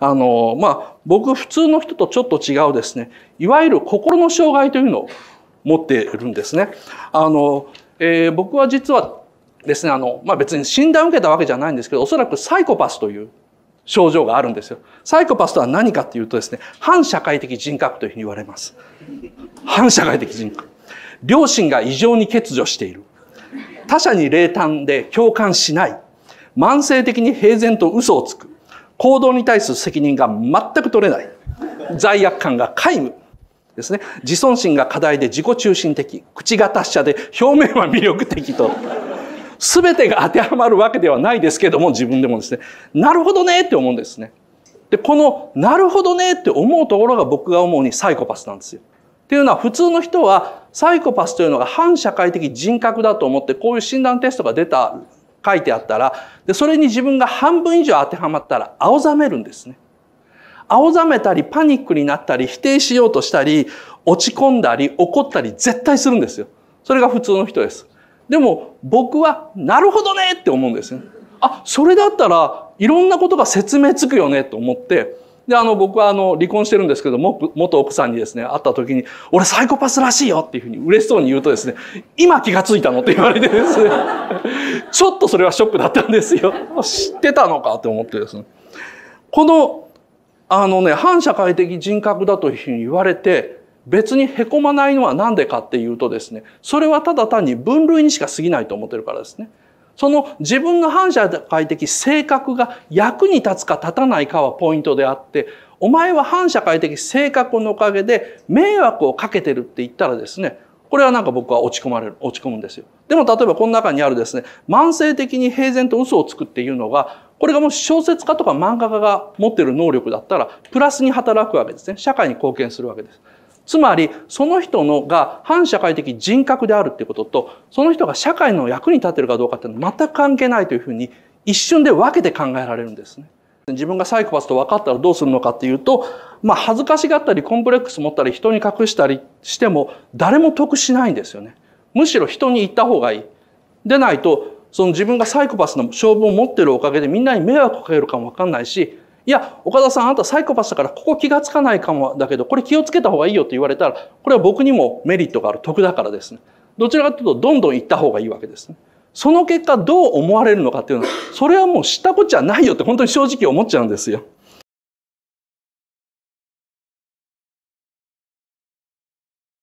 あの、まあ、僕普通の人とちょっと違うですね、いわゆる心の障害というのを持っているんですね。あの、えー、僕は実はですね、あの、まあ、別に診断を受けたわけじゃないんですけど、おそらくサイコパスという症状があるんですよ。サイコパスとは何かっていうとですね、反社会的人格というふうに言われます。反社会的人格。両親が異常に欠如している。他者に冷淡で共感しない。慢性的に平然と嘘をつく。行動に対する責任が全く取れない。罪悪感が皆無。ですね。自尊心が課題で自己中心的。口が達者で表面は魅力的と。全てが当てはまるわけではないですけども、自分でもですね。なるほどねって思うんですね。で、この、なるほどねって思うところが僕が思うにサイコパスなんですよ。っていうのは普通の人はサイコパスというのが反社会的人格だと思ってこういう診断テストが出た書いてあったらでそれに自分が半分以上当てはまったら青ざめるんですね。青ざめたりパニックになったり否定しようとしたり落ち込んだり怒ったり絶対するんですよ。それが普通の人です。でも僕はなるほどねって思うんですね。あ、それだったらいろんなことが説明つくよねと思ってで、あの、僕はあの、離婚してるんですけども、元奥さんにですね、会った時に、俺サイコパスらしいよっていうふうに嬉しそうに言うとですね、今気がついたのって言われてですね、ちょっとそれはショックだったんですよ。知ってたのかって思ってですね。この、あのね、反社会的人格だというふうに言われて、別に凹まないのは何でかっていうとですね、それはただ単に分類にしか過ぎないと思ってるからですね。その自分の反社会的性格が役に立つか立たないかはポイントであって、お前は反社会的性格のおかげで迷惑をかけてるって言ったらですね、これはなんか僕は落ち込まれる、落ち込むんですよ。でも例えばこの中にあるですね、慢性的に平然と嘘をつくっていうのが、これがもし小説家とか漫画家が持ってる能力だったら、プラスに働くわけですね。社会に貢献するわけです。つまりその人のが反社会的人格であるっていうこととその人が社会の役に立ってるかどうかっていうのは全く関係ないというふうに一瞬で分けて考えられるんですね。自分がサイコパスと分かったらどうするのかっていうと、まあ、恥ずかしがったりコンプレックス持ったり人に隠したりしても誰も得しないんですよね。むしろ人に言った方がいい。でないとその自分がサイコパスの性分を持ってるおかげでみんなに迷惑をかけるかも分かんないしいや、岡田さん、あなたサイコパスだからここ気がつかないかもだけど、これ気をつけた方がいいよと言われたら、これは僕にもメリットがある得だからですね。どちらかというと、どんどん行った方がいいわけですね。その結果どう思われるのかっていうのは、それはもう知ったこっちゃないよって本当に正直思っちゃうんですよ。